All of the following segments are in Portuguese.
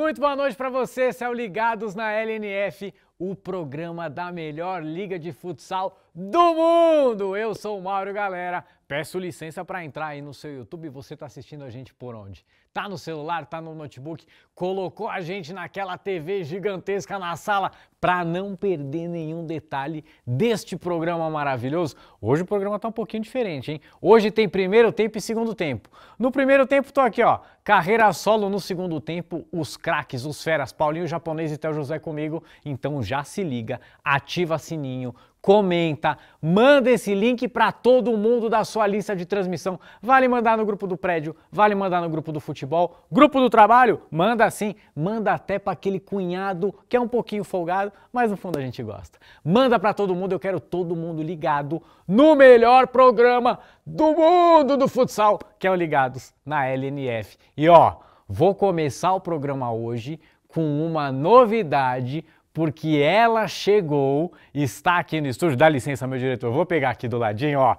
Muito boa noite para você, esse Ligados na LNF, o programa da melhor liga de futsal do mundo. Eu sou o Mauro Galera, Peço licença para entrar aí no seu YouTube. Você está assistindo a gente por onde? Tá no celular? Tá no notebook? Colocou a gente naquela TV gigantesca na sala para não perder nenhum detalhe deste programa maravilhoso? Hoje o programa tá um pouquinho diferente, hein? Hoje tem primeiro tempo e segundo tempo. No primeiro tempo tô aqui, ó, carreira solo no segundo tempo, os craques, os feras, Paulinho Japonês e Théo José comigo. Então já se liga, ativa sininho, comenta, manda esse link para todo mundo da sua lista de transmissão. Vale mandar no grupo do prédio, vale mandar no grupo do futebol, grupo do trabalho, manda sim, manda até para aquele cunhado que é um pouquinho folgado, mas no fundo a gente gosta. Manda para todo mundo, eu quero todo mundo ligado no melhor programa do mundo do futsal, que é o Ligados na LNF. E ó, vou começar o programa hoje com uma novidade porque ela chegou e está aqui no estúdio. Dá licença, meu diretor, eu vou pegar aqui do ladinho, ó.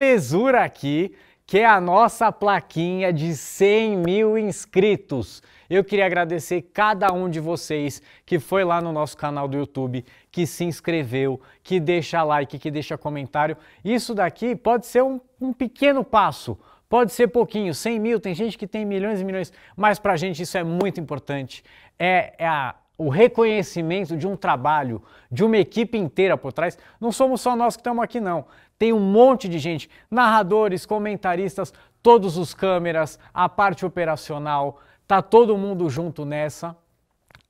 Tesura aqui, que é a nossa plaquinha de 100 mil inscritos. Eu queria agradecer cada um de vocês que foi lá no nosso canal do YouTube, que se inscreveu, que deixa like, que deixa comentário. Isso daqui pode ser um, um pequeno passo Pode ser pouquinho, 100 mil, tem gente que tem milhões e milhões, mas para a gente isso é muito importante. É, é a, o reconhecimento de um trabalho, de uma equipe inteira por trás. Não somos só nós que estamos aqui, não. Tem um monte de gente, narradores, comentaristas, todos os câmeras, a parte operacional, tá todo mundo junto nessa.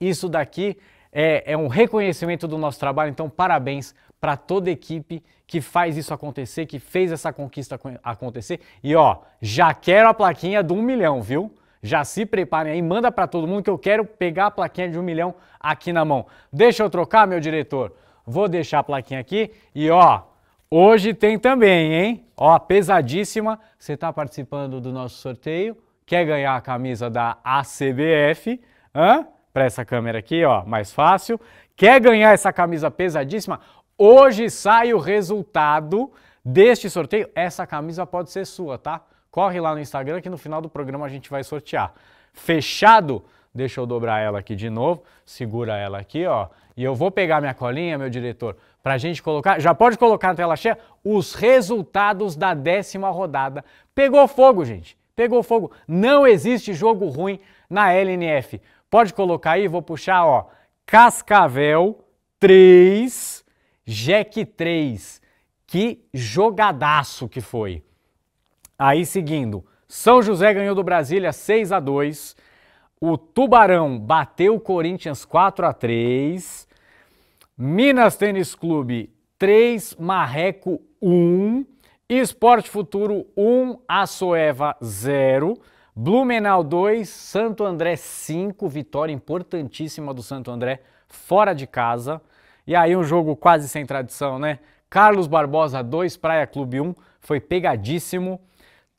Isso daqui é, é um reconhecimento do nosso trabalho, então parabéns para toda equipe que faz isso acontecer, que fez essa conquista acontecer. E ó, já quero a plaquinha do um milhão, viu? Já se preparem aí, manda para todo mundo que eu quero pegar a plaquinha de um milhão aqui na mão. Deixa eu trocar, meu diretor. Vou deixar a plaquinha aqui e ó, hoje tem também, hein? Ó, pesadíssima. Você está participando do nosso sorteio? Quer ganhar a camisa da ACBF? Hã? Para essa câmera aqui, ó, mais fácil. Quer ganhar essa camisa pesadíssima? Hoje sai o resultado deste sorteio. Essa camisa pode ser sua, tá? Corre lá no Instagram que no final do programa a gente vai sortear. Fechado? Deixa eu dobrar ela aqui de novo. Segura ela aqui, ó. E eu vou pegar minha colinha, meu diretor, para a gente colocar. Já pode colocar na tela cheia os resultados da décima rodada. Pegou fogo, gente. Pegou fogo. Não existe jogo ruim na LNF. Pode colocar aí, vou puxar, ó. Cascavel 3. Jack 3. Que jogadaço que foi. Aí seguindo, São José ganhou do Brasília 6 a 2. O Tubarão bateu o Corinthians 4 a 3. Minas Tênis Clube 3, Marreco 1. Esporte Futuro 1, Açoeva 0. Blumenau 2, Santo André 5, vitória importantíssima do Santo André fora de casa. E aí um jogo quase sem tradição, né? Carlos Barbosa 2, Praia Clube 1, foi pegadíssimo.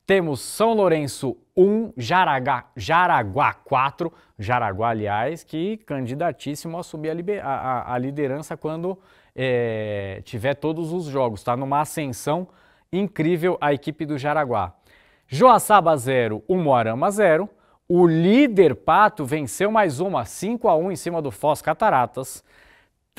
Temos São Lourenço 1, Jaraguá, Jaraguá 4, Jaraguá, aliás, que candidatíssimo a subir a, a, a liderança quando é, tiver todos os jogos. Está numa ascensão incrível a equipe do Jaraguá. Joaçaba 0, Umuarama 0. O líder Pato venceu mais uma, 5 a 1 em cima do Foz Cataratas.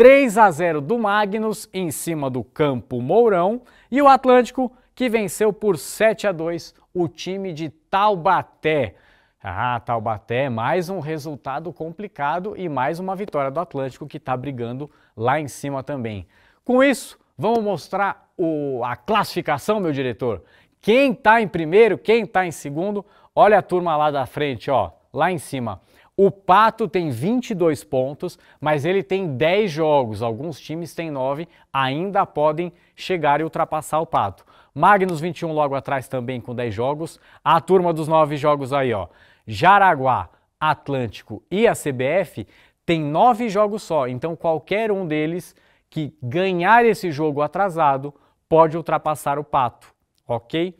3 a 0 do Magnus em cima do Campo Mourão e o Atlântico que venceu por 7 a 2 o time de Taubaté. Ah, Taubaté, mais um resultado complicado e mais uma vitória do Atlântico que está brigando lá em cima também. Com isso, vamos mostrar o, a classificação, meu diretor. Quem está em primeiro, quem está em segundo, olha a turma lá da frente, ó, lá em cima. O Pato tem 22 pontos, mas ele tem 10 jogos. Alguns times têm 9, ainda podem chegar e ultrapassar o Pato. Magnus 21 logo atrás também com 10 jogos. A turma dos 9 jogos aí, ó. Jaraguá, Atlântico e a CBF tem 9 jogos só. Então qualquer um deles que ganhar esse jogo atrasado pode ultrapassar o Pato, OK?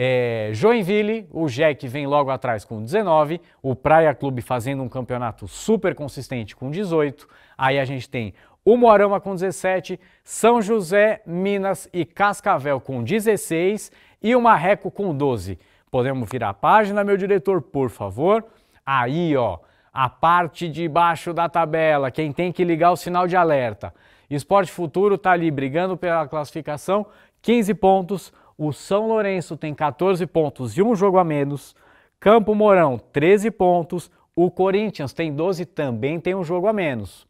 É, Joinville, o Jack vem logo atrás com 19, o Praia Clube fazendo um campeonato super consistente com 18, aí a gente tem o Moarama com 17, São José, Minas e Cascavel com 16 e o Marreco com 12. Podemos virar a página, meu diretor, por favor? Aí, ó, a parte de baixo da tabela, quem tem que ligar o sinal de alerta. Esporte Futuro tá ali brigando pela classificação, 15 pontos, o São Lourenço tem 14 pontos e um jogo a menos. Campo Mourão, 13 pontos. O Corinthians tem 12 também tem um jogo a menos.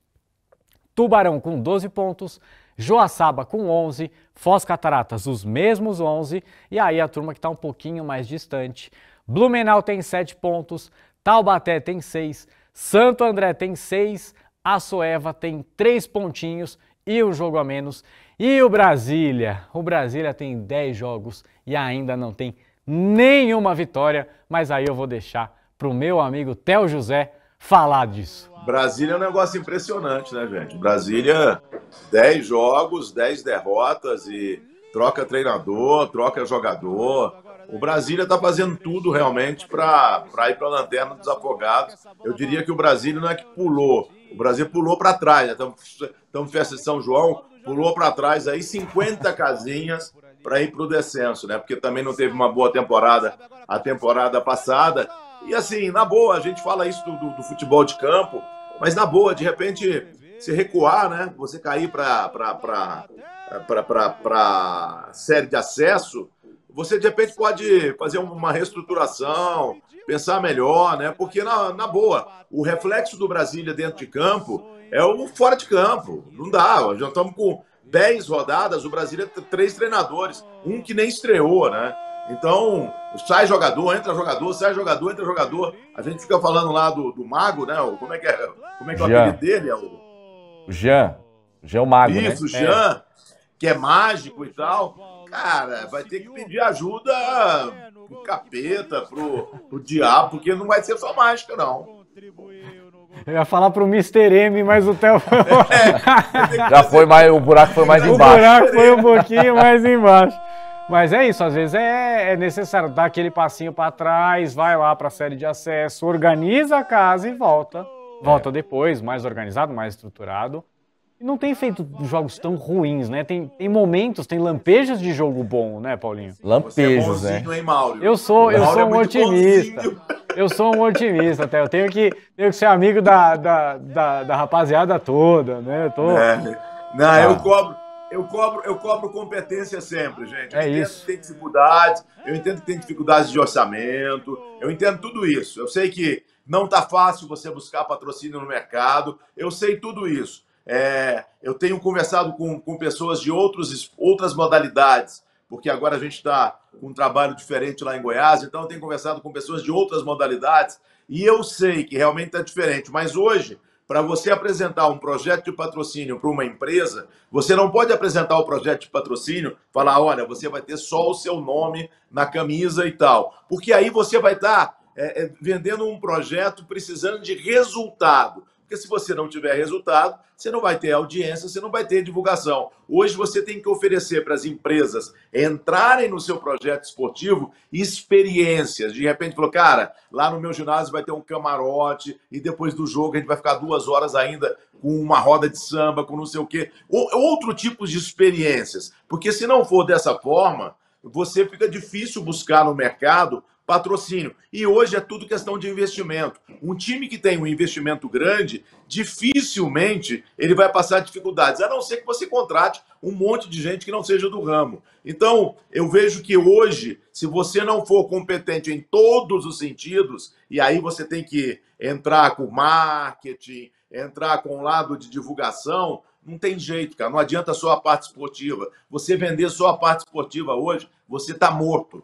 Tubarão com 12 pontos. Joaçaba com 11, Foz Cataratas os mesmos 11, e aí a turma que está um pouquinho mais distante. Blumenau tem 7 pontos, Taubaté tem 6, Santo André tem 6, Açoeva tem 3 pontinhos e o jogo a menos. E o Brasília? O Brasília tem 10 jogos e ainda não tem nenhuma vitória, mas aí eu vou deixar para o meu amigo Theo José falar disso. Brasília é um negócio impressionante, né, gente? Brasília, 10 jogos, 10 derrotas e troca treinador, troca jogador. O Brasília está fazendo tudo realmente para ir para a lanterna dos afogados. Eu diria que o Brasília não é que pulou o Brasil pulou para trás, estamos né? festa de São João, pulou para trás aí 50 casinhas para ir para o descenso, né? Porque também não teve uma boa temporada a temporada passada. E assim, na boa, a gente fala isso do, do, do futebol de campo, mas na boa, de repente, se recuar, né? Você cair para para série de acesso, você, de repente, pode fazer uma reestruturação, pensar melhor, né? Porque, na, na boa, o reflexo do Brasília dentro de campo é o fora de campo. Não dá. Já estamos com 10 rodadas, o Brasília tem três treinadores, um que nem estreou, né? Então, sai jogador, entra jogador, sai jogador, entra jogador. A gente fica falando lá do, do Mago, né? Como é que é, como é, que é o apelido dele? É o... Jean. Jean é o Mago, né? Isso, né? Jean, é. que é mágico e tal. Cara, vai ter que pedir ajuda pro capeta, pro, pro diabo, porque não vai ser só mágica, não. Eu ia falar pro Mr. M, mas o Theo foi. É, já foi mais. O buraco foi mais embaixo. O buraco foi um pouquinho mais embaixo. Mas é isso, às vezes é, é necessário dar aquele passinho para trás, vai lá para a série de acesso, organiza a casa e volta. É. Volta é. depois, mais organizado, mais estruturado. E não tem feito jogos tão ruins, né? Tem, tem momentos, tem lampejos de jogo bom, né, Paulinho? É lampejos, é né? Eu sou, eu sou é um otimista. Eu sou um otimista, até. Eu tenho que, tenho que ser amigo da, da, da, da rapaziada toda, né? Eu tô... É. Não, ah. eu cobro. Eu cobro, eu cobro competência sempre, gente. É eu é entendo isso. que tem dificuldades, eu entendo que tem dificuldades de orçamento, eu entendo tudo isso. Eu sei que não tá fácil você buscar patrocínio no mercado, eu sei tudo isso. É, eu tenho conversado com, com pessoas de outros, outras modalidades, porque agora a gente está com um trabalho diferente lá em Goiás, então eu tenho conversado com pessoas de outras modalidades e eu sei que realmente está diferente, mas hoje para você apresentar um projeto de patrocínio para uma empresa, você não pode apresentar o projeto de patrocínio, falar, olha, você vai ter só o seu nome na camisa e tal. Porque aí você vai estar tá, é, é, vendendo um projeto precisando de resultado. Porque se você não tiver resultado, você não vai ter audiência, você não vai ter divulgação. Hoje você tem que oferecer para as empresas entrarem no seu projeto esportivo experiências. De repente falou, cara, lá no meu ginásio vai ter um camarote e depois do jogo a gente vai ficar duas horas ainda com uma roda de samba, com não sei o quê. Ou, outro tipo de experiências. Porque se não for dessa forma, você fica difícil buscar no mercado patrocínio. E hoje é tudo questão de investimento. Um time que tem um investimento grande, dificilmente ele vai passar dificuldades, a não ser que você contrate um monte de gente que não seja do ramo. Então, eu vejo que hoje, se você não for competente em todos os sentidos, e aí você tem que entrar com marketing, entrar com o lado de divulgação, não tem jeito, cara. Não adianta só a parte esportiva. Você vender só a parte esportiva hoje, você está morto.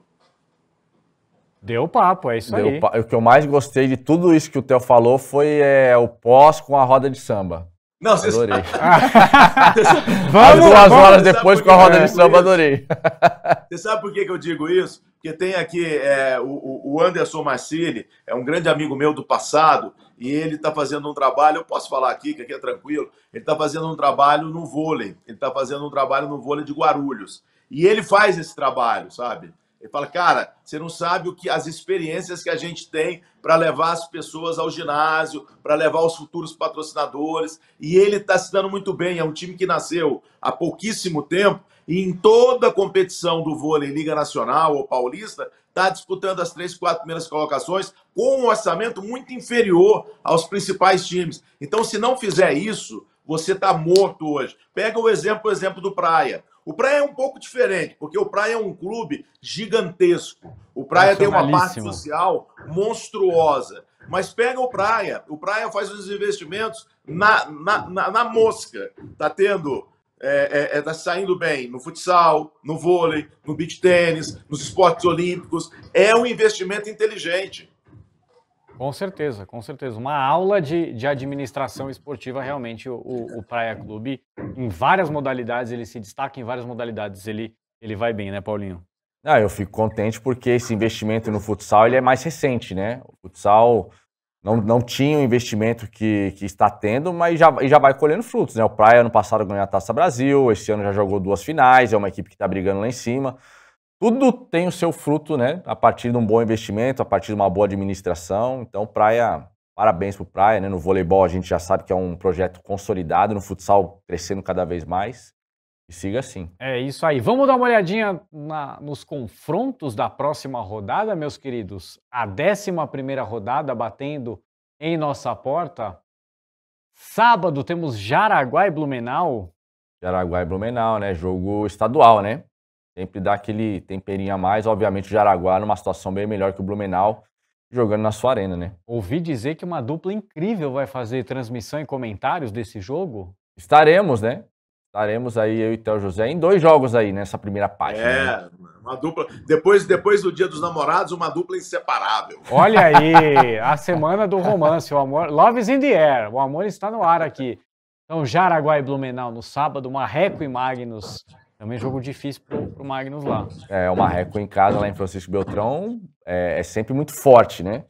Deu papo, é isso Deu aí. Pa... O que eu mais gostei de tudo isso que o Theo falou foi é, o pós com a roda de samba. Não, vocês... Adorei. vamos, As duas vamos, horas depois com a roda de samba, adorei. Você sabe por que, que eu digo isso? Porque tem aqui é, o, o Anderson Marcilli, é um grande amigo meu do passado, e ele está fazendo um trabalho, eu posso falar aqui, que aqui é tranquilo, ele está fazendo um trabalho no vôlei, ele está fazendo um trabalho no vôlei de Guarulhos. E ele faz esse trabalho, sabe? Ele fala, cara, você não sabe o que as experiências que a gente tem para levar as pessoas ao ginásio, para levar os futuros patrocinadores. E ele está se dando muito bem. É um time que nasceu há pouquíssimo tempo e em toda a competição do vôlei, Liga Nacional ou Paulista, está disputando as três, quatro primeiras colocações com um orçamento muito inferior aos principais times. Então, se não fizer isso, você está morto hoje. Pega o exemplo, o exemplo do Praia. O Praia é um pouco diferente, porque o Praia é um clube gigantesco. O Praia tem uma parte social monstruosa. Mas pega o Praia. O Praia faz os investimentos na, na, na, na mosca. está tendo. É, é, é tá saindo bem no futsal, no vôlei, no beach tênis, nos esportes olímpicos. É um investimento inteligente. Com certeza, com certeza. Uma aula de, de administração esportiva, realmente, o, o, Praia Clube, em várias modalidades, ele se destaca, em várias modalidades ele, ele vai bem, né, Paulinho? Ah, eu fico contente porque esse investimento no futsal ele é mais recente, né? O futsal não, não tinha o investimento que, que está tendo, mas já, já vai colhendo frutos, né? O Praia, ano passado, ganhou a Taça Brasil, esse ano já jogou duas finais, é uma equipe que está brigando lá em cima. Tudo tem o seu fruto, né? A partir de um bom investimento, a partir de uma boa administração. Então, Praia, parabéns pro Praia, né? No voleibol a gente já sabe que é um projeto consolidado, no futsal crescendo cada vez mais. E siga assim. É isso aí. Vamos dar uma olhadinha na, nos confrontos da próxima rodada, meus queridos. A 11 rodada batendo em nossa porta. Sábado temos Jaraguá e Blumenau. Jaraguá e Blumenau, né? Jogo estadual, né? sempre dá aquele temperinho a mais. Obviamente, o Jaraguá numa situação bem melhor que o Blumenau, jogando na sua arena, né? Ouvi dizer que uma dupla incrível vai fazer transmissão e comentários desse jogo? Estaremos, né? Estaremos aí, eu e Théo José, em dois jogos aí né, nessa primeira página. Né? É, né? uma dupla. Depois, depois do Dia dos Namorados, uma dupla inseparável. Olha aí, a semana do romance, o amor. love is in the air, o amor está no ar aqui. Então, Jaraguá e Blumenau no sábado, Marreco e Magnus também jogo difícil pro, pro Magnus lá. É, o Marreco em casa, lá em Francisco Beltrão, é, é sempre muito forte, né?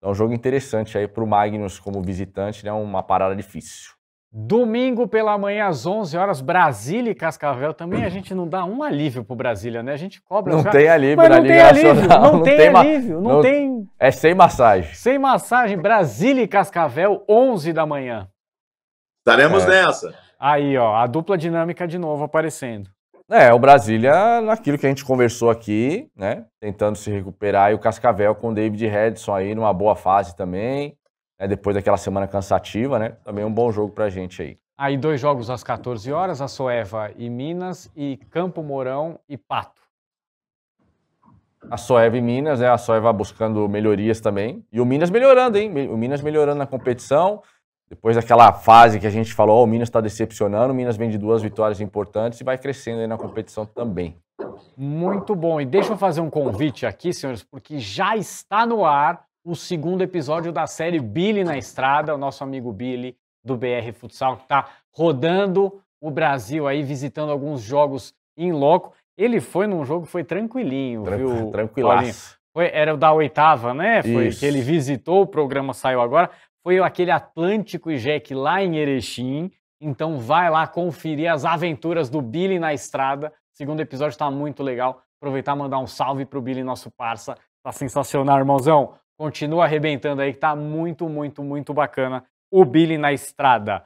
É um jogo interessante aí pro Magnus como visitante, né? Uma parada difícil. Domingo pela manhã às 11 horas, Brasília e Cascavel. Também a gente não dá um alívio pro Brasília, né? A gente cobra Não já... tem alívio na não Liga tem alívio, Nacional. Não, não tem, alívio, não, não tem... É sem massagem. Sem massagem, Brasília e Cascavel, 11 da manhã. Estaremos é. nessa. Aí, ó, a dupla dinâmica de novo aparecendo. É, o Brasília naquilo que a gente conversou aqui, né? Tentando se recuperar. E o Cascavel com o David Redson aí numa boa fase também. Né? Depois daquela semana cansativa, né? Também um bom jogo pra gente aí. Aí dois jogos às 14 horas, a Soeva e Minas e Campo Mourão e Pato. A Soeva e Minas, né? A Soeva buscando melhorias também. E o Minas melhorando, hein? O Minas melhorando na competição. Depois daquela fase que a gente falou, oh, o Minas está decepcionando, o Minas vem de duas vitórias importantes e vai crescendo aí na competição também. Muito bom. E deixa eu fazer um convite aqui, senhores, porque já está no ar o segundo episódio da série Billy na Estrada, o nosso amigo Billy do BR Futsal, que está rodando o Brasil aí, visitando alguns jogos em loco. Ele foi num jogo que foi tranquilinho, Tran viu? Tranquilaço. Foi, era o da oitava, né? Foi Isso. que ele visitou, o programa saiu agora foi aquele Atlântico e Jack lá em Erechim. Então vai lá conferir as aventuras do Billy na estrada. O segundo episódio está muito legal. Aproveitar e mandar um salve pro Billy, nosso parça. Tá sensacional, irmãozão. Continua arrebentando aí que tá muito, muito, muito bacana. O Billy na estrada.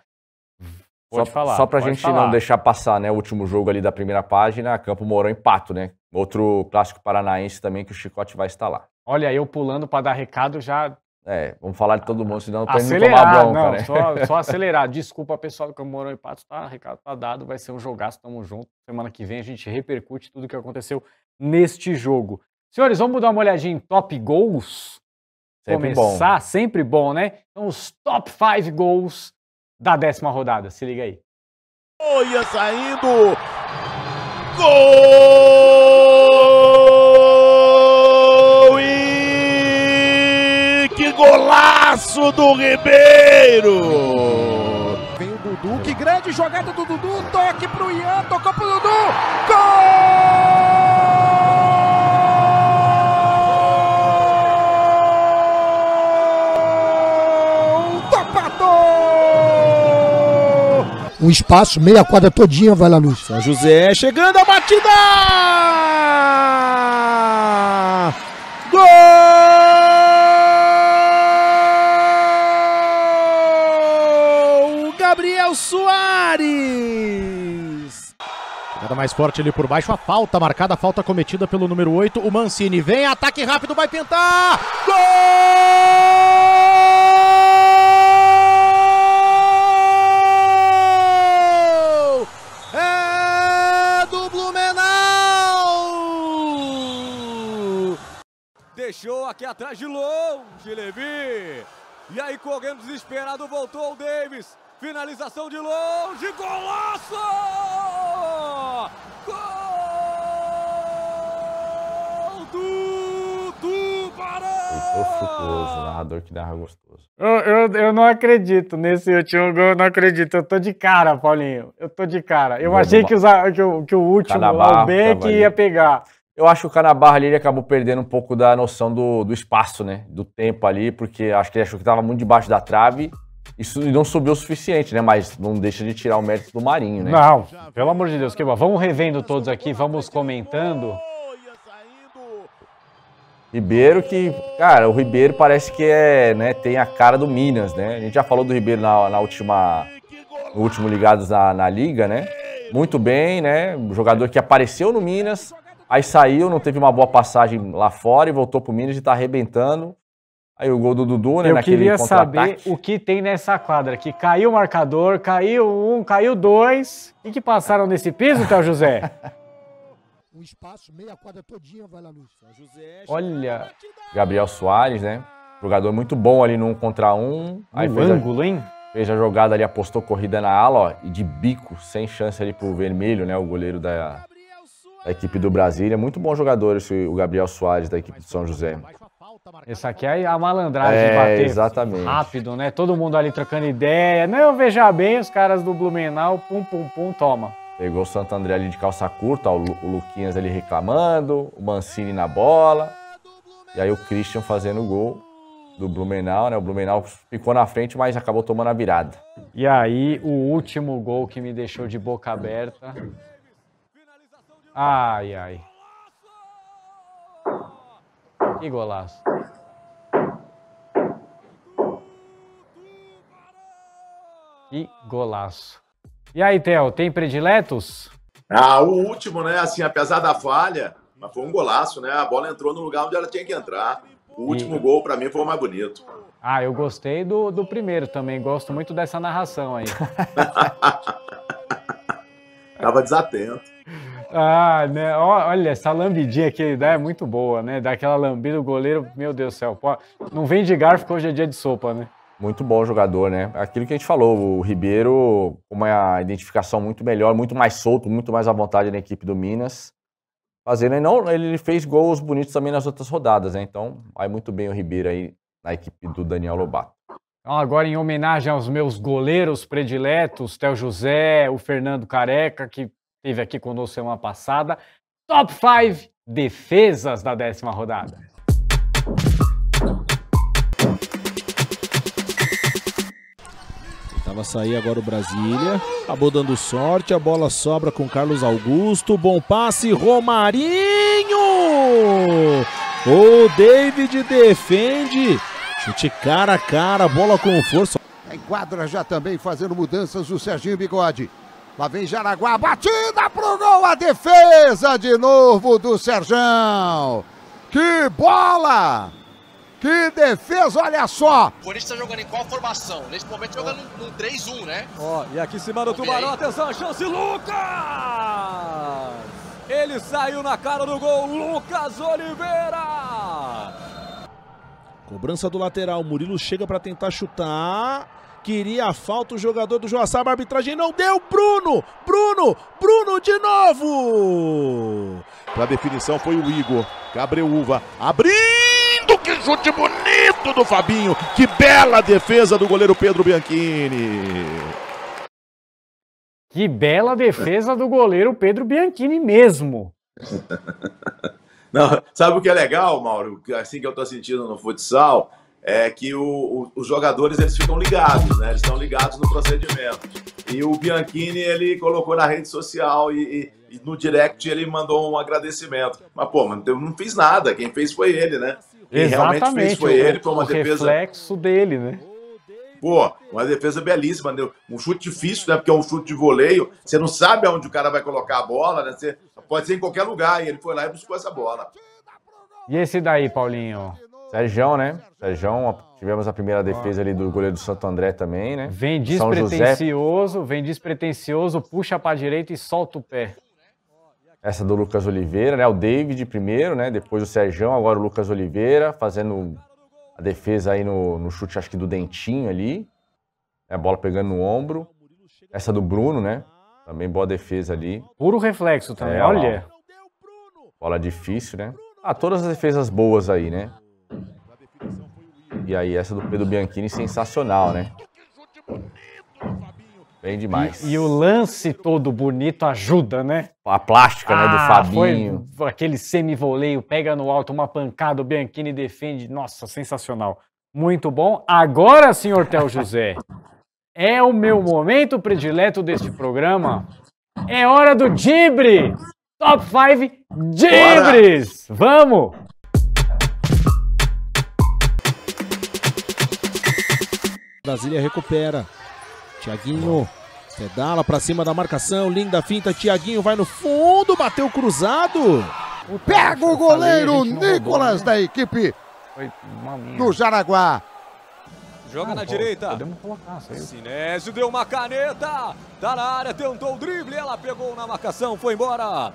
Pode só, falar. Só pra gente falar. não deixar passar, né? O último jogo ali da primeira página, Campo Mourão empate, né? Outro clássico paranaense também que o Chicote vai estar lá. Olha, eu pulando para dar recado já é, vamos falar de todo mundo, senão para não tomar bronca, não, né? Só, só acelerar. Desculpa, pessoal do Camorão e Patos, tá? Recado tá dado, vai ser um jogaço, tamo junto. Semana que vem a gente repercute tudo o que aconteceu neste jogo. Senhores, vamos dar uma olhadinha em top gols? Sempre Começar, bom. sempre bom, né? Então, os top 5 gols da décima rodada, se liga aí. Olha saindo! Gol! golaço do Ribeiro! Vem o Dudu, que grande jogada do Dudu, toque pro Ian, tocou pro Dudu, gol! um espaço, meia quadra todinha vai lá luz. São José chegando a batida! Gol! Léo Soares! Jogada mais forte ali por baixo, a falta marcada, a falta cometida pelo número 8, o Mancini. Vem, ataque rápido, vai tentar! Gol! É do Blumenau! Deixou aqui atrás de longe, Levi. E aí, correndo desesperado, voltou o Davis. Finalização de longe. Golaço! Gol do Tubarão! Frutuoso, narrador que dava gostoso. Eu, eu, eu não acredito nesse último gol, eu não acredito. Eu tô de cara, Paulinho. Eu tô de cara. Eu Vamos achei que, os, que, o, que o último, o Beck, ia pegar. Eu acho que o Canabarro ali ele acabou perdendo um pouco da noção do, do espaço, né? Do tempo ali, porque acho que ele achou que estava muito debaixo da trave isso não subiu o suficiente, né? Mas não deixa de tirar o mérito do Marinho, né? Não, pelo amor de Deus, que bom. Vamos revendo todos aqui, vamos comentando. Ribeiro que, cara, o Ribeiro parece que é, né, tem a cara do Minas, né? A gente já falou do Ribeiro na, na última, no último Ligados na, na Liga, né? Muito bem, né? O jogador que apareceu no Minas, aí saiu, não teve uma boa passagem lá fora e voltou pro Minas e tá arrebentando. Aí o gol do Dudu, né? Eu queria saber o que tem nessa quadra, que caiu o marcador, caiu um, caiu dois. E que passaram nesse piso, Théo José? um espaço, meia quadra todinha, vai lá, Olha. Gabriel Soares, né? Jogador muito bom ali no um contra um. Aí fez ângulo, a, hein? Fez a jogada ali, apostou corrida na ala, ó, e de bico, sem chance ali pro vermelho, né? O goleiro da, equipe do Brasília. Muito bom jogador esse, o Gabriel Soares da equipe do São José. Tá Essa aqui é a malandragem é, de bater exatamente. rápido, né? Todo mundo ali trocando ideia. Não, veja bem, os caras do Blumenau, pum, pum, pum, toma. Pegou o Santo André ali de calça curta, o, o Luquinhas ali reclamando, o Mancini na bola. E aí o Christian fazendo o gol do Blumenau, né? O Blumenau ficou na frente, mas acabou tomando a virada. E aí o último gol que me deixou de boca aberta. Ai, ai. E golaço. E golaço. E aí, Theo, tem prediletos? Ah, o último, né? Assim, apesar da falha, mas foi um golaço, né? A bola entrou no lugar onde ela tinha que entrar. O último e... gol, para mim, foi o mais bonito. Ah, eu gostei do, do primeiro também. Gosto muito dessa narração aí. Tava desatento. Ah, né? Olha, essa lambidinha aqui né? é muito boa, né? Dá aquela lambida, o goleiro, meu Deus do céu. Pô, não vem de garfo, hoje é dia de sopa, né? Muito bom jogador, né? Aquilo que a gente falou, o Ribeiro, uma identificação muito melhor, muito mais solto, muito mais à vontade na equipe do Minas. Fazendo, não, ele fez gols bonitos também nas outras rodadas, né? Então, vai muito bem o Ribeiro aí na equipe do Daniel Lobato. Então, agora, em homenagem aos meus goleiros prediletos, Théo José, o Fernando Careca, que Teve aqui conosco semana passada. Top 5 defesas da décima rodada. Tentava sair agora o Brasília. Acabou dando sorte. A bola sobra com Carlos Augusto. Bom passe, Romarinho! O David defende. Chute cara a cara, bola com força. Enquadra já também fazendo mudanças o Serginho Bigode. Lá vem Jaraguá, batida pro gol, a defesa de novo do Serjão. Que bola! Que defesa, olha só! O Corinthians está jogando em qual formação? Neste momento jogando no, no 3-1, né? Ó, oh, e aqui em cima do Tubarão, atenção, chance, Lucas! Ele saiu na cara do gol, Lucas Oliveira! Cobrança do lateral, Murilo chega para tentar chutar. Queria a falta o jogador do Joaçaba, arbitragem não deu. Bruno, Bruno, Bruno de novo. Para definição foi o Igor. Gabriel Uva abrindo, que chute bonito do Fabinho. Que bela defesa do goleiro Pedro Bianchini. Que bela defesa do goleiro Pedro Bianchini mesmo. Não, sabe o que é legal, Mauro? Assim que eu tô sentindo no futsal, é que o, o, os jogadores eles ficam ligados, né? Eles estão ligados no procedimento. E o Bianchini ele colocou na rede social e, e, e no direct ele mandou um agradecimento. Mas pô, mano, eu não fiz nada. Quem fez foi ele, né? Quem Exatamente, realmente fez foi ele, foi uma defesa. reflexo dele, né? Pô, uma defesa belíssima, né? um chute difícil, né? Porque é um chute de voleio. Você não sabe aonde o cara vai colocar a bola, né? Você pode ser em qualquer lugar. E ele foi lá e buscou essa bola. E esse daí, Paulinho? Sérgio, né? Sérgio, tivemos a primeira defesa ali do goleiro do Santo André também, né? Vem despretensioso, vem despretensioso, puxa para a direita e solta o pé. Essa do Lucas Oliveira, né? O David primeiro, né? Depois o Sérgio, agora o Lucas Oliveira, fazendo a defesa aí no, no chute, acho que do Dentinho ali. É, a bola pegando no ombro. Essa do Bruno, né? Também boa defesa ali. Puro reflexo também, é, olha. Bola difícil, né? Ah, todas as defesas boas aí, né? E aí essa do Pedro Bianchini, sensacional, né? Bem demais. E, e, o lance todo bonito ajuda, né? A plástica, ah, né, do ah, Fabinho. Foi aquele semi-voleio, pega no alto, uma pancada, o Bianchini defende. Nossa, sensacional. Muito bom. Agora, senhor Tel José, é o meu momento predileto deste programa. É hora do Dibre! Top 5 Dibres! Vamos! Brasília recupera. Tiaguinho pedala para cima da marcação. Linda finta. Tiaguinho vai no fundo. Bateu cruzado. Pega o goleiro Nicolas né? da equipe do Jaraguá. Joga na direita. Sinésio deu uma caneta. Tá na área, tentou o drible. Ela pegou na marcação, foi embora.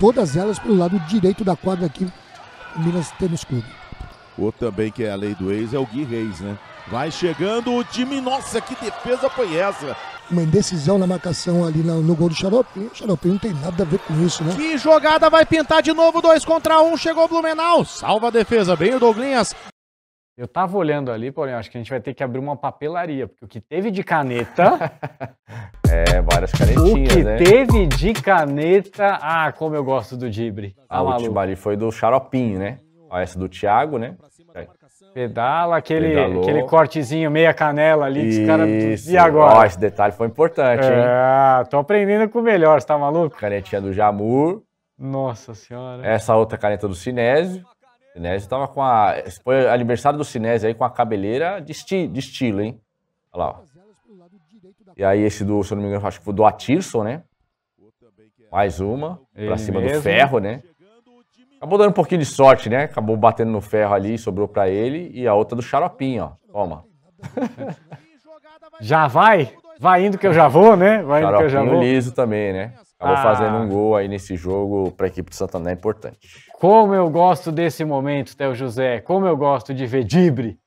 Todas elas pelo lado direito da quadra aqui, Minas Tênis Clube. Outro também que é a lei do ex é o Gui Reis, né? Vai chegando o time, nossa, que defesa foi essa? Uma indecisão na marcação ali no, no gol do Xaropinho. O Xaropinho não tem nada a ver com isso, né? Que jogada vai pintar de novo, dois contra um, chegou o Blumenau, salva a defesa, bem o Douglinhas. Eu tava olhando ali, porém, acho que a gente vai ter que abrir uma papelaria, porque o que teve de caneta. é, várias canetinhas. O que né? teve de caneta. Ah, como eu gosto do Dibre. a ah, tá maluco. última ali foi do Xaropinho, né? Essa do Thiago, né? Pedala aquele, aquele cortezinho meia canela ali que os caras. E agora? esse detalhe foi importante, hein? É, tô aprendendo com o melhor, você tá maluco? Canetinha do Jamur. Nossa senhora. Essa outra caneta do Sinésio. Cinésio Sinésio tava com a. foi aniversário do Sinésio aí com a cabeleira de, esti... de estilo, hein? Olha lá, ó. E aí esse do, se eu não me engano, acho que foi do Atirson, né? Mais uma, Ele pra cima mesmo. do ferro, né? Acabou dando um pouquinho de sorte, né? Acabou batendo no ferro ali, sobrou para ele. E a outra do Xaropim, ó. Toma. Já vai? Vai indo que eu já vou, né? Vai indo que eu já vou. liso também, né? Acabou ah. fazendo um gol aí nesse jogo para a equipe do Santander, é importante. Como eu gosto desse momento, Théo José. Como eu gosto de ver Dibre.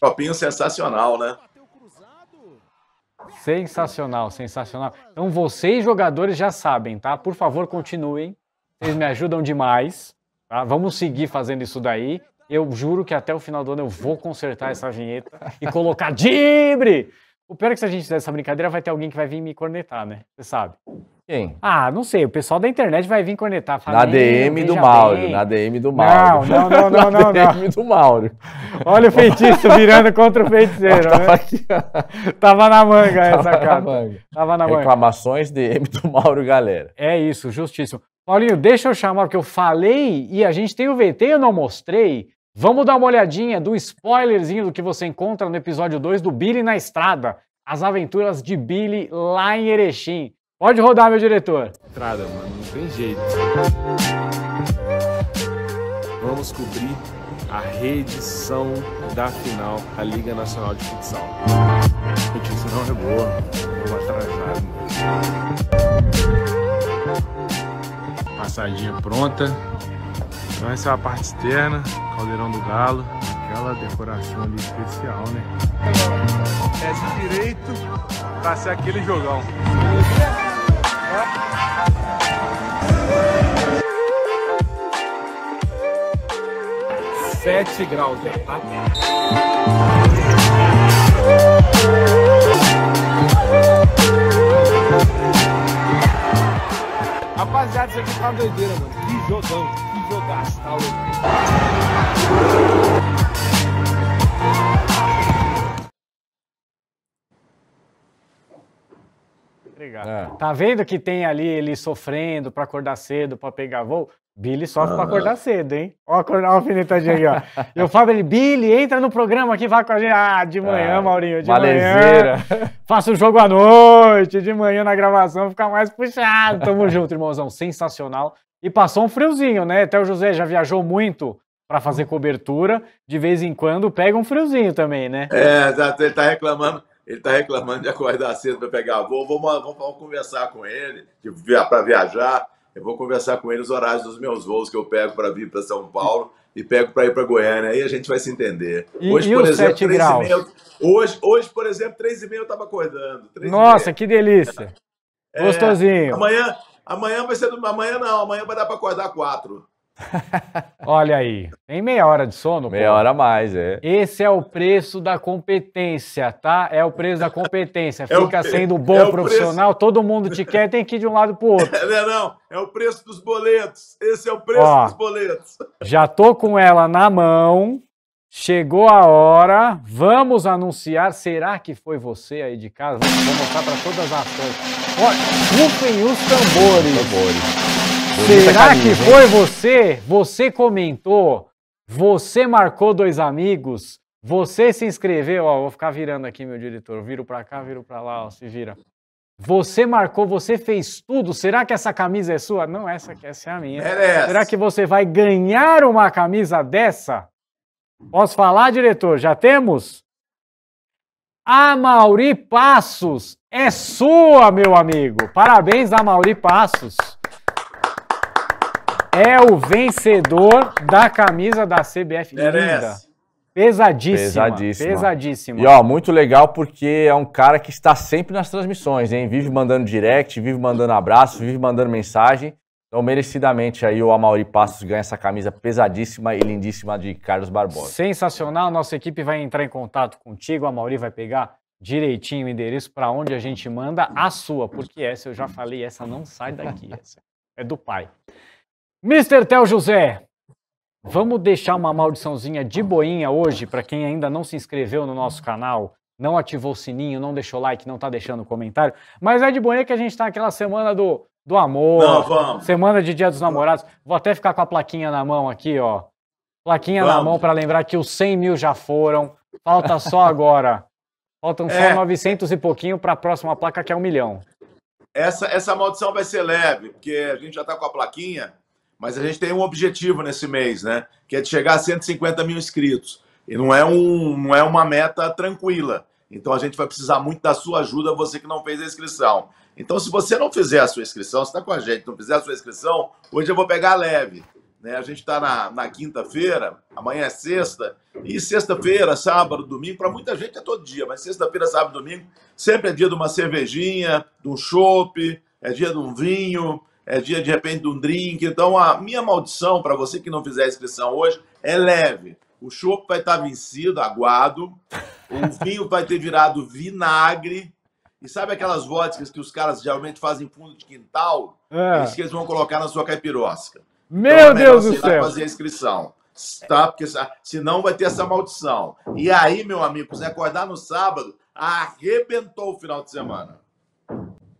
Copinho sensacional, né? Sensacional, sensacional. Então vocês, jogadores, já sabem, tá? Por favor, continuem. Vocês me ajudam demais. Tá? Vamos seguir fazendo isso daí. Eu juro que até o final do ano eu vou consertar essa vinheta e colocar Dibre! O pior é que se a gente fizer essa brincadeira, vai ter alguém que vai vir me cornetar, né? Você sabe. Quem? Ah, não sei. O pessoal da internet vai vir cornetar. Fala, na DM do Mauro. Bem. Na DM do Mauro. Não, não, não, não, não. DM não. do Mauro. Olha o feitiço virando contra o feiticeiro. Tava, né? aqui, Tava na manga Tava essa cara. Manga. Tava na manga. Reclamações DM do Mauro, galera. É isso, justíssimo. Paulinho, deixa eu chamar, porque eu falei e a gente tem o VT, eu não mostrei. Vamos dar uma olhadinha do spoilerzinho do que você encontra no episódio 2 do Billy na Estrada, as aventuras de Billy lá em Erechim. Pode rodar, meu diretor. Estrada, mano, não tem jeito. Vamos cobrir a reedição da final da Liga Nacional de Futsal. A notícia não é boa, vou atrasado. Passadinha pronta, então essa é a parte externa, caldeirão do galo, aquela decoração ali especial, né? Esse é direito pra ser aquele jogão. Sete graus, tá? Rapaziada, isso aqui tá doideira, mano. Que jogão gasto, tá louco. Obrigado. É. Tá vendo que tem ali ele sofrendo para acordar cedo, para pegar voo? Billy sofre ah. pra acordar cedo, hein? Ó, a alfinetadinha aqui, ó. E o Fábio, ele, Billy, entra no programa aqui, vai com a gente. Ah, de manhã, é, Maurinho, de malezeira. manhã. Faça o jogo à noite, de manhã na gravação, fica mais puxado. Tamo junto, irmãozão. Sensacional. E passou um friozinho, né? Até o José já viajou muito para fazer uhum. cobertura. De vez em quando pega um friozinho também, né? É, exato. Ele está reclamando. Ele está reclamando de acordar cedo para pegar voo. Vamos, vamos, vamos, conversar com ele para viajar. Eu vou conversar com ele os horários dos meus voos que eu pego para vir para São Paulo e pego para ir para Goiânia. Aí a gente vai se entender. E, hoje, e por exemplo, 3 graus? E hoje, hoje, por exemplo, três e meia eu estava acordando. Nossa, que delícia! É, Gostosinho. Amanhã, Amanhã vai ser. Amanhã não, amanhã vai dar para acordar quatro. Olha aí, tem meia hora de sono. Meia pô. hora a mais, é. Esse é o preço da competência, tá? É o preço da competência. É Fica pre... sendo bom é profissional, preço... todo mundo te quer, tem que ir de um lado pro outro. Não, é, não, é o preço dos boletos. Esse é o preço Ó, dos boletos. Já tô com ela na mão. Chegou a hora, vamos anunciar. Será que foi você aí de casa? Vou mostrar para todas as pessoas. Rufem os tambores. tambores. Será camisa, que foi hein? você? Você comentou, você marcou dois amigos, você se inscreveu. Ó, vou ficar virando aqui, meu diretor. Viro para cá, viro para lá, ó, se vira. Você marcou, você fez tudo. Será que essa camisa é sua? Não, essa, essa é a minha. Merece. Será que você vai ganhar uma camisa dessa? Posso falar, diretor? Já temos? A Mauri Passos é sua, meu amigo. Parabéns a Mauri Passos. É o vencedor da camisa da CBF. Linda. Pesadíssima, pesadíssima. Pesadíssima. E ó, muito legal porque é um cara que está sempre nas transmissões, hein? Vive mandando direct, vive mandando abraço, vive mandando mensagem. Então, merecidamente, aí o Amauri Passos ganha essa camisa pesadíssima e lindíssima de Carlos Barbosa. Sensacional, nossa equipe vai entrar em contato contigo, a Amauri vai pegar direitinho o endereço para onde a gente manda a sua, porque essa eu já falei, essa não sai daqui, essa é do pai. Mr. Tel José, vamos deixar uma maldiçãozinha de boinha hoje para quem ainda não se inscreveu no nosso canal não ativou o sininho, não deixou like, não tá deixando comentário. Mas é de boa que a gente tá naquela semana do do amor. Não, vamos. Semana de Dia dos Namorados. Vou até ficar com a plaquinha na mão aqui, ó. Plaquinha vamos. na mão para lembrar que os 100 mil já foram. Falta só agora. Faltam é. só 900 e pouquinho para a próxima placa, que é um milhão. Essa, essa maldição vai ser leve, porque a gente já está com a plaquinha, mas a gente tem um objetivo nesse mês, né? Que é de chegar a 150 mil inscritos. E não é, um, não é uma meta tranquila. Então a gente vai precisar muito da sua ajuda, você que não fez a inscrição. Então, se você não fizer a sua inscrição, se está com a gente, não fizer a sua inscrição, hoje eu vou pegar leve. Né? A gente está na, na quinta-feira, amanhã é sexta, e sexta-feira, sábado, domingo, para muita gente é todo dia, mas sexta-feira, sábado, domingo, sempre é dia de uma cervejinha, de um chopp, é dia de um vinho, é dia de repente de um drink. Então, a minha maldição para você que não fizer a inscrição hoje é leve. O chopp vai estar tá vencido, aguado, o vinho vai ter virado vinagre e sabe aquelas vodkas que os caras geralmente fazem fundo de quintal? É. Isso que eles vão colocar na sua caipirosca. Então, meu então, Deus do céu! vai fazer a inscrição. Tá? Porque senão vai ter essa maldição. E aí, meu amigo, se acordar no sábado, arrebentou o final de semana.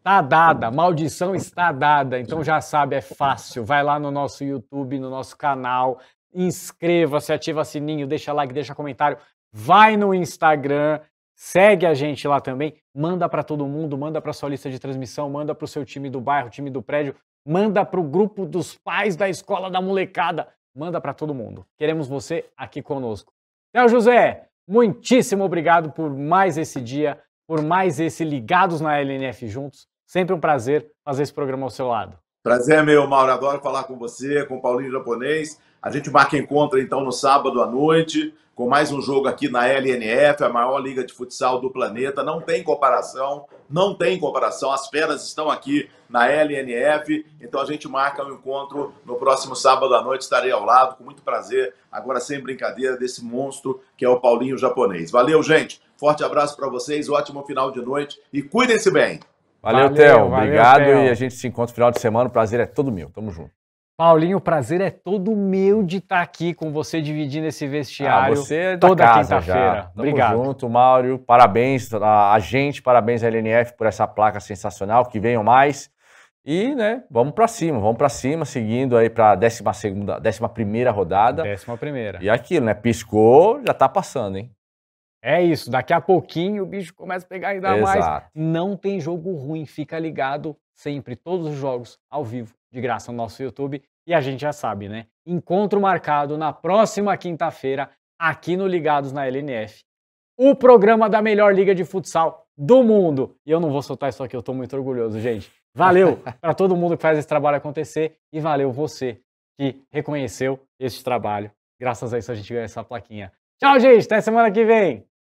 Tá dada, maldição está dada. Então já sabe, é fácil. Vai lá no nosso YouTube, no nosso canal, inscreva-se, ativa sininho, deixa like, deixa comentário. Vai no Instagram, Segue a gente lá também, manda para todo mundo, manda para sua lista de transmissão, manda para o seu time do bairro, time do prédio, manda para o grupo dos pais da escola da molecada, manda para todo mundo. Queremos você aqui conosco. Então, José, muitíssimo obrigado por mais esse dia, por mais esse Ligados na LNF Juntos. Sempre um prazer fazer esse programa ao seu lado. Prazer é meu, Mauro. Adoro falar com você, com o Paulinho Japonês. A gente marca encontro então no sábado à noite, com mais um jogo aqui na LNF, a maior liga de futsal do planeta. Não tem comparação, não tem comparação. As feras estão aqui na LNF, então a gente marca um encontro no próximo sábado à noite. Estarei ao lado, com muito prazer, agora sem brincadeira, desse monstro que é o Paulinho japonês. Valeu, gente. Forte abraço para vocês, ótimo final de noite e cuidem-se bem. Valeu, valeu Theo. Obrigado valeu, Theo. e a gente se encontra no final de semana. O prazer é todo meu. Tamo junto. Paulinho, o prazer é todo meu de estar tá aqui com você dividindo esse vestiário ah, você é da toda quinta-feira. Obrigado. Tamo junto, Mauro. Parabéns a, gente, parabéns à LNF por essa placa sensacional. Que venham mais. E, né, vamos para cima, vamos para cima, seguindo aí para a 11 primeira rodada. 11 primeira. E é aquilo, né, piscou, já tá passando, hein? É isso, daqui a pouquinho o bicho começa a pegar ainda Exato. mais. Não tem jogo ruim, fica ligado sempre, todos os jogos ao vivo, de graça no nosso YouTube. E a gente já sabe, né? Encontro marcado na próxima quinta-feira, aqui no Ligados na LNF. O programa da melhor liga de futsal do mundo. E eu não vou soltar isso aqui, eu tô muito orgulhoso, gente. Valeu para todo mundo que faz esse trabalho acontecer e valeu você que reconheceu esse trabalho. Graças a isso a gente ganhou essa plaquinha. Tchau, gente. Até semana que vem.